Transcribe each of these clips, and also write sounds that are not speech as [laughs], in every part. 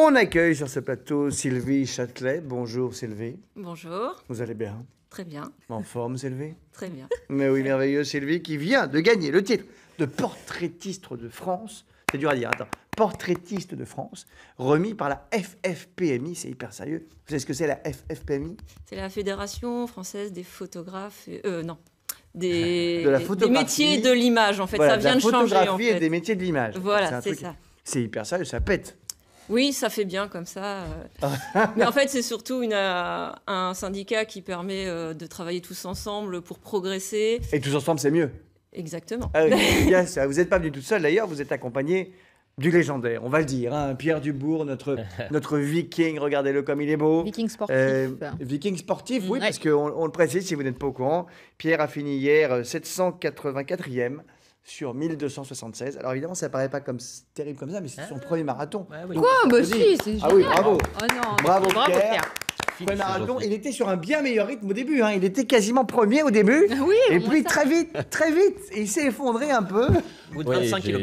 On accueille sur ce plateau Sylvie Châtelet. Bonjour Sylvie. Bonjour. Vous allez bien Très bien. En forme Sylvie Très bien. Mais oui, merveilleuse Sylvie qui vient de gagner le titre de portraitiste de France. C'est dur à dire, attends. Portraitiste de France, remis par la FFPMI, c'est hyper sérieux. Vous savez ce que c'est la FFPMI C'est la Fédération française des photographes. Euh, non, [laughs] des, des, métiers de l'image, en fait. ça vient de, changer. en fait. et des métiers de l'image. Voilà, c'est ça. C'est hyper sérieux, ça pète. Oui, ça fait bien comme ça. Euh. [laughs] Mais en fait, c'est surtout euh, un syndicat qui permet euh, de travailler tous ensemble pour progresser. Et tous ensemble, c'est mieux. Exactement. Ah [laughs] ah, vous n'êtes pas venu tout seul, d'ailleurs, vous êtes accompagné du légendaire, on va le dire. Hein, Pierre Dubourg, notre, [laughs] notre viking, regardez-le comme il est beau. Viking sportif. viking sportif, oui, mm, parce qu'on le précise si vous n'êtes pas au courant. Pierre a fini hier 784e sur 1276. Alors évidemment, ça paraît pas comme terrible comme ça, mais c'est son ah. premier marathon. Quoi Bah si, c'est Ah oui, bravo. Oh non. Bravo, Pierre. Premier marathon, il était sur un bien meilleur rythme au début. Hein. Il était quasiment premier au début. Ah oui, et puis très vite, très vite, il s'est effondré un peu. Au bout de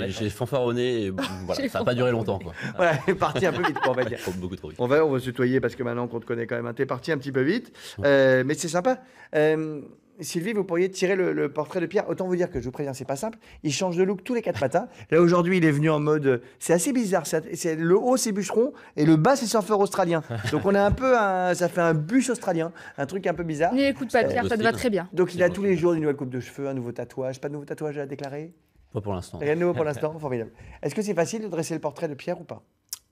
J'ai fanfaronné. Et [laughs] ça n'a pas duré longtemps. [laughs] il est parti un peu vite, [laughs] on va dire. Beaucoup On va, se tutoyer parce que maintenant qu'on te connaît quand même, t'es parti un petit peu vite. Euh, mais c'est sympa. Euh, Sylvie, vous pourriez tirer le, portrait de Pierre. Autant vous dire que je vous préviens, c'est pas simple. Il change de look tous les quatre matins. Là aujourd'hui, il est venu en mode. Euh, c'est assez bizarre. C'est le haut, c'est bûcheron et le bas, c'est surfeur australien. [laughs] Donc on a un peu, ça fait un bûche australien, un truc un peu bizarre. N'écoute pas Pierre, ça te va très bien. Donc il a tous les jours une nouvelle coupe de cheveux, un nouveau tatouage. Pas de nouveau tatouage à déclarer. Pas pour l'instant. Rien de nouveau pour l'instant, [laughs] formidable. Est-ce que c'est facile de dresser le portrait de Pierre ou pas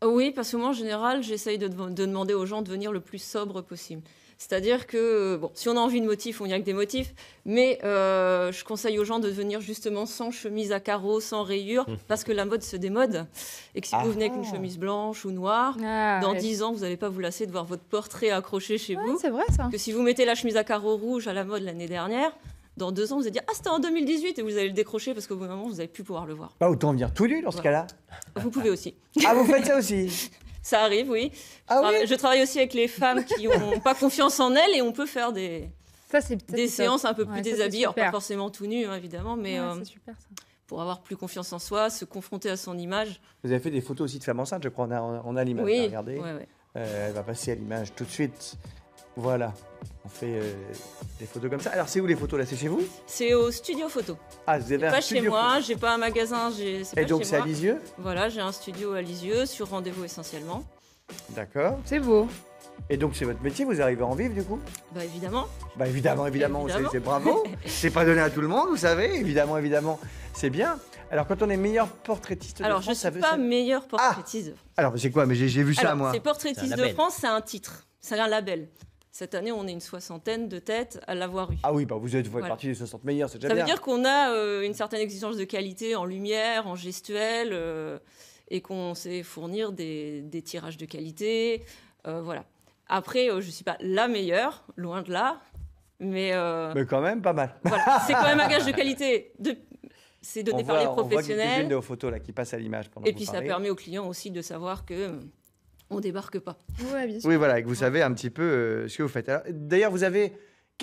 Oui, parce que moi en général, j'essaye de demander aux gens de venir le plus sobre possible. C'est-à-dire que, bon, si on a envie de motifs, on n'y a que des motifs, mais euh, je conseille aux gens de venir justement sans chemise à carreaux, sans rayures, mmh. parce que la mode se démode. Et que si vous ah. venez avec une chemise blanche ou noire, ah, dans dix ans, vous n'allez pas vous lasser de voir votre portrait accroché chez vous. C'est vrai ça. Que si vous mettez la chemise à carreaux rouge à la mode l'année dernière, dans deux ans, vous allez dire Ah, c'était en 2018 et vous allez le décrocher parce qu'au bout d'un moment, vous n'allez plus pouvoir le voir. Pas autant venir tout nu dans ce cas-là. Vous pouvez aussi. Ah, vous faites ça aussi [laughs] Ça arrive, ah oui. je, travaille aussi avec les femmes qui n'ont [laughs] pas confiance en elles et on peut faire des, des séances un peu plus déshabillées. pas forcément tout nu, hein, évidemment, mais euh, pour avoir plus confiance en soi, se confronter à son image. Vous avez fait des photos aussi de femmes enceintes, je crois. On a, l'image. Oui, regardez. Euh, elle va passer à l'image tout de suite. Voilà, on fait euh, des photos comme ça. Alors c'est où les photos là C'est chez vous C'est au studio photo. Ah, vous pas chez moi, j'ai pas un magasin, j'ai. Et donc c'est à Lisieux Voilà, j'ai un studio à Lisieux sur rendez-vous essentiellement. D'accord. C'est beau. Et donc c'est votre métier, vous arrivez en vivre du coup Bah évidemment. Bah évidemment, évidemment, c'est bravo. [laughs] c'est pas donné à tout le monde, vous savez, évidemment, évidemment. C'est bien. Alors quand on est meilleur portraitiste de ah France, Alors je ne suis pas meilleur portraitiste de Alors c'est quoi Mais j'ai vu ça moi. C'est portraitiste de France, c'est un titre, c'est un label. Cette année, on est une soixantaine de têtes à l'avoir eu. Ah oui, bah, vous êtes vous partie des 60 meilleurs, c'est déjà Ça veut dire qu'on a euh, une certaine exigence de qualité en lumière, en gestuelle, euh, et qu'on sait fournir des, tirages de qualité. Euh, voilà. Après, je ne suis pas la meilleure, loin de là, mais... mais quand même, pas mal. C'est quand même un gage de qualité. c'est donné par les professionnels. On voit des photos là, qui passent à l'image. pendant Et puis ça permet aux clients aussi de savoir que on débarque pas. Oui, voilà, et que vous savez un petit peu euh, ce que vous faites. D'ailleurs, vous avez.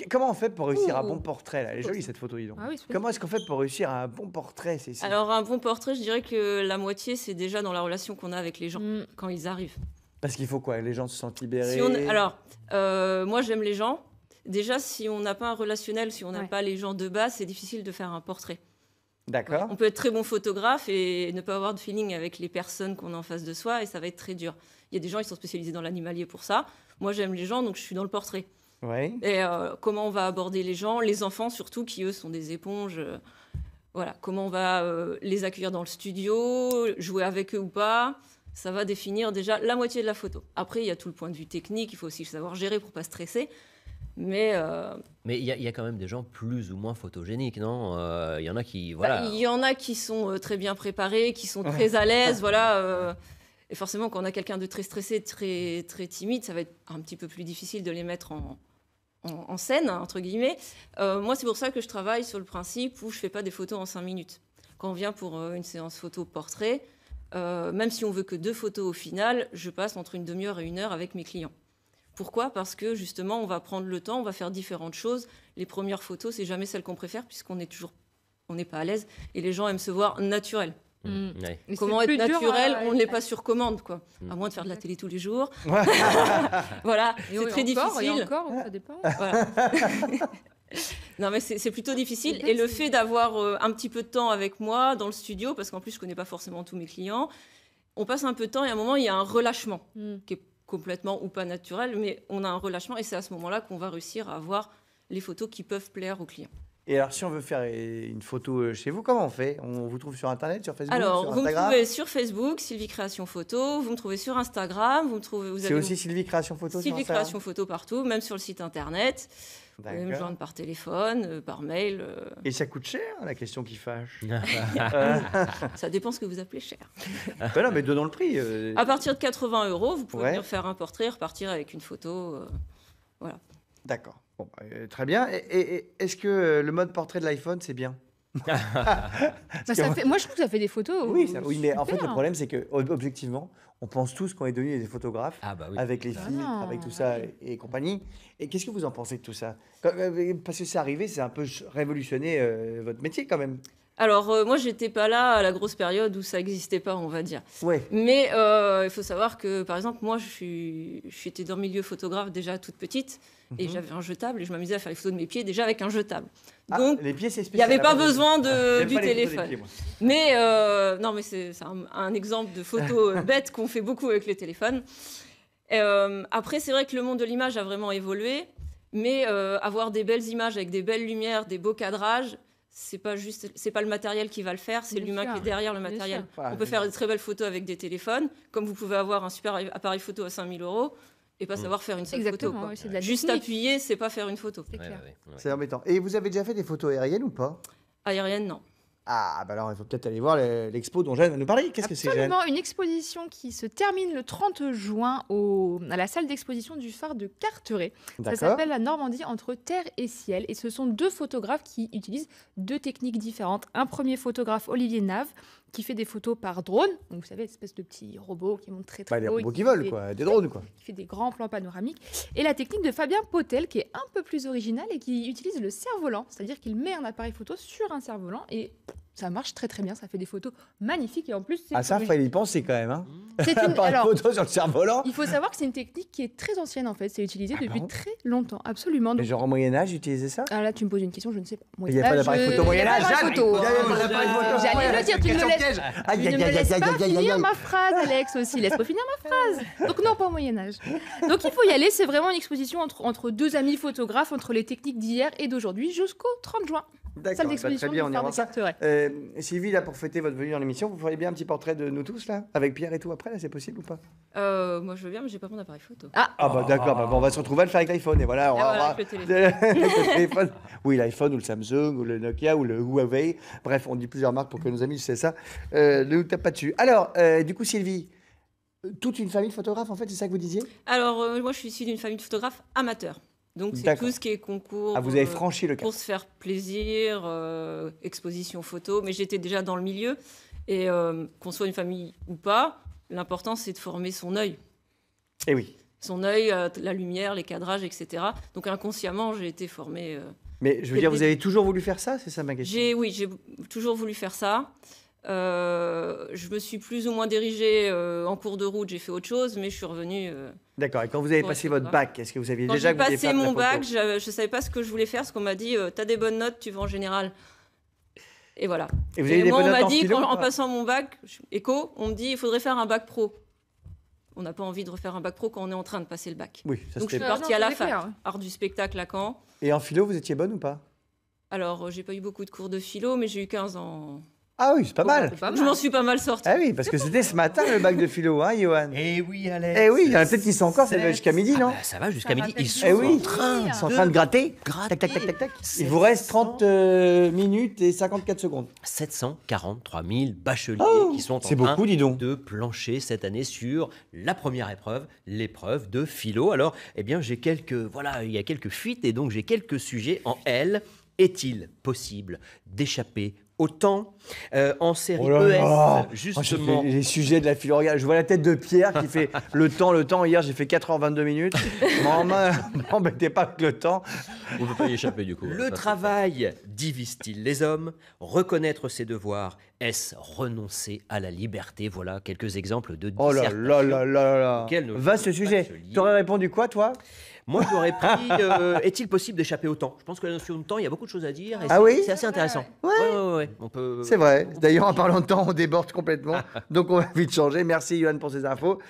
Comment on fait pour réussir un bon portrait là Elle est jolie cette photo, dis ah Comment est-ce qu'on fait pour réussir un bon portrait c'est Alors, un bon portrait, je dirais que la moitié, c'est déjà dans la relation qu'on a avec les gens mm. quand ils arrivent. Parce qu'il faut quoi Les gens se sentent libérés. alors, euh, moi, j'aime les gens. Déjà, si on n'a pas un relationnel, si on n'a pas les gens de base, c'est difficile de faire un portrait. On peut être très bon photographe et ne pas avoir de feeling avec les personnes qu'on a en face de soi et ça va être très dur. Il y a des gens qui sont spécialisés dans l'animalier pour ça. Moi, j'aime les gens, donc je suis dans le portrait. Et euh, comment on va aborder les gens, les enfants surtout, qui eux sont des éponges. Euh, voilà, comment on va euh, les accueillir dans le studio, jouer avec eux ou pas. Ça va définir déjà la moitié de la photo. Après, il y a tout le point de vue technique, il faut aussi savoir gérer pour pas stresser. Mais euh, mais il y, a quand même des gens plus ou moins photogéniques, non euh, Il y en a qui bah, voilà. Il y en a qui sont euh, très bien préparés, qui sont très à l'aise, voilà. et forcément, quand on a quelqu'un de très stressé, très très timide, ça va être un petit peu plus difficile de les mettre en, scène entre guillemets. moi, c'est pour ça que je travaille sur le principe où je fais pas des photos en cinq minutes. Quand on vient pour une séance photo portrait, même si on veut que deux photos au final, je passe entre une demi-heure et une heure avec mes clients. Pourquoi Parce que justement, on va prendre le temps, on va faire différentes choses. Les premières photos, c'est jamais celles qu'on préfère puisqu'on est toujours, on n'est pas à l'aise et les gens aiment se voir naturel. Mmh. Mmh. Comment être naturel On On n'est pas sur commande, quoi. Mmh. À moins de faire de la télé tous les jours. [laughs] [laughs] voilà, c'est très difficile. encore, ça [laughs] non, mais c'est plutôt difficile. Et le fait d'avoir euh, un petit peu de temps avec moi dans le studio, parce qu'en plus, je connais pas forcément tous mes clients, on passe un peu de temps et à un moment, il y a un relâchement qui est complètement ou pas naturel, mais on a un relâchement et c'est à ce moment-là qu'on va réussir à avoir les photos qui peuvent plaire aux clients. Et alors, si on veut faire une photo euh, chez vous, comment on fait On vous trouve sur Internet, sur Facebook Alors, vous me trouvez sur Facebook, Sylvie Création Photo. Vous me trouvez sur Instagram. Vous me trouvez. Vous C'est aussi Sylvie Création Photo. Sylvie Création Photo partout, même sur le site Internet. Vous pouvez me joindre par téléphone, euh, par mail. Euh. Et ça coûte cher, la question qui fâche. [laughs] ça dépend ce que vous appelez cher. ben non, mais donnons le prix. À partir de 80 euros, vous pouvez venir faire un portrait, repartir avec une photo. voilà. D'accord. Bah, euh, très bien. Et, est-ce que euh, le mode portrait de l'iPhone, c'est bien [laughs] bah, moi- je trouve que ça fait des photos. oui, mais en fait, le problème, c'est que objectivement, on pense tous qu'on est devenus des photographes ah, bah avec les ah filles, avec tout ah ça et, compagnie. Et qu'est-ce que vous en pensez de tout ça euh, Parce que c'est arrivé, c'est un peu révolutionné votre métier quand même. Alors, euh, moi, j'étais pas là à la grosse période où ça n'existait pas, on va dire. Mais euh, il faut savoir que, par exemple, moi, je suis, j'étais dans le milieu photographe déjà toute petite et mhm. j'avais un jetable et je m'amusais à faire les photos de mes pieds déjà avec un jetable. Ah, Donc, Il n'y avait pas besoin ah, du téléphone. mais, euh, non, mais c'est, un, exemple de photo [laughs] bête qu'on fait beaucoup avec le téléphone. après, c'est vrai que le monde de l'image a vraiment évolué, mais avoir des belles images avec des belles lumières, des beaux cadrages, c'est pas juste c'est pas le matériel qui va le faire c'est l'humain qui est derrière le matériel on peut faire de très belles photos avec des téléphones comme vous pouvez avoir un super appareil photo à 5000 euros et pas mm. savoir faire une seule photo. Juste appuyer, c'est pas faire une photo. C'est embêtant. Et vous avez déjà fait des photos aériennes ou pas Aériennes, non. Ah, ah bah alors il faut peut-être aller voir l'expo dont Jeanne va nous parler. Qu'est-ce que c'est Jeanne Absolument, une exposition qui se termine le 30 juin au, à la salle d'exposition du phare de Carteret. Ça s'appelle La Normandie entre terre et ciel. Et ce sont deux photographes qui utilisent deux techniques différentes. Un premier photographe, Olivier Nave, qui fait des photos par drone. Donc, vous savez, espèce de petit robot qui monte très très bah, haut. Des robots qui, qui volent, quoi. Des drones, quoi. Qui fait des grands plans panoramiques. Et la technique de Fabien Potel, qui est un peu plus originale et qui utilise le cerf-volant. C'est-à-dire qu'il met un appareil photo sur un cerf-volant et ça marche très très bien, ça fait des photos magnifiques et en plus c'est... Ah ça, il fallait y penser quand même. Hein. c'est [laughs] une... Pas photo sur le cerf-volant. Il faut savoir que c'est une technique qui est très ancienne en fait, c'est utilisé ah depuis très longtemps, absolument. Donc... genre au Moyen-Âge, utiliser ça Ah là, tu me poses une question, je ne sais pas. Il n'y a pas d'appareil euh, photo Moyen-Âge hein. J'allais le dire, tu ne me laisses, tu me laisses pas finir ma phrase Alex aussi, laisse-moi finir ma phrase. Donc non, pas au Moyen-Âge. Donc il faut y aller, c'est vraiment une exposition entre deux amis photographes, entre les techniques d'hier et d'aujourd'hui jusqu'au 30 juin. D'accord, bah, très bien, on des euh, Sylvie, là, pour fêter votre venue dans l'émission, vous feriez bien un petit portrait de nous tous, là Avec Pierre et tout après, là, c'est possible ou pas euh, Moi, je veux bien, mais j'ai pas mon appareil photo. Ah, ah bah d'accord, bah, on va se retrouver à le faire avec l'iPhone, voilà, ah, [laughs] le téléphone. oui, l'iPhone ou le Samsung ou le Nokia ou le Huawei. Bref, on dit plusieurs marques pour que nos amis, c'est ça, euh, ne nous tapent pas dessus. Alors, du coup, Sylvie, toute une famille de photographes, en fait, c'est ça que vous disiez Alors, moi, je suis issu d'une famille de photographes amateurs. Donc c'est tout ce qui est concours. Ah, vous avez euh, franchi le Pour se faire plaisir, euh, exposition photo. Mais j'étais déjà dans le milieu. Et euh, qu'on soit une famille ou pas, l'important c'est de former son œil. Et eh oui. Son œil, la lumière, les cadrages, etc. Donc inconsciemment, j'ai été formée. mais je veux dire, vous avez toujours voulu faire ça, c'est ça ma question Oui, j'ai toujours voulu faire ça. je me suis plus ou moins dirigée en cours de route, j'ai fait autre chose, mais je suis revenue D'accord. Et quand vous avez passé votre bac, est-ce que vous aviez déjà... Quand j'ai passé mon bac, je ne savais pas ce que je voulais faire, parce qu'on m'a dit, euh, tu as des bonnes notes, tu vas en général. Et voilà. Et, vous avez des moi, on m'a dit, en passant mon bac, écho, on me dit, il faudrait faire un bac pro. On n'a pas envie de refaire un bac pro quand on est en train de passer le bac. Oui, ça Donc je suis ah partie à la fac, art du spectacle à Caen. Et en philo, vous étiez bonne ou pas Alors, euh, j'ai pas eu beaucoup de cours de philo, mais j'ai eu 15 ans ah oui, c'est pas, mal. Je m'en suis pas mal sorti. Ah oui, parce que c'était ce matin le bac de philo, hein, Johan Eh oui, Alex. Eh oui, il y en a peut-être qui sont encore, ah bah, ça va jusqu'à midi, non Ça va jusqu'à eh midi. Ils sont en train, de gratter. Tac, tac, tac, tac, Il vous reste 30 euh, minutes et 54 secondes. 743 000 bacheliers oh, qui sont en train de plancher cette année sur la première épreuve, l'épreuve de philo. Alors, eh bien, j'ai quelques, voilà, il y a quelques fuites et donc j'ai quelques sujets en L. Est-il possible d'échapper autant temps, euh, en série oh, e oh les, sujets de la fille, je vois la tête de Pierre qui fait [laughs] le temps, le temps. Hier, j'ai fait 4h22 minutes. [laughs] M'embêtez [laughs] pas que le temps. On ne pouvez pas y échapper du coup. Le travail divise-t-il les hommes Reconnaître ses devoirs est-ce renoncer à la liberté Voilà quelques exemples de Oh là là là là là Vaste sujet aurais répondu quoi, toi Moi, j'aurais pris [laughs] euh, Est-il possible d'échapper au temps Je pense que la notion de temps, il y a beaucoup de choses à dire. Ah oui C'est assez intéressant. Ouais. On peut. C'est vrai. D'ailleurs, en parlant de temps, on déborde complètement. [laughs] Donc, on va vite changer. Merci, Johan, pour ces infos.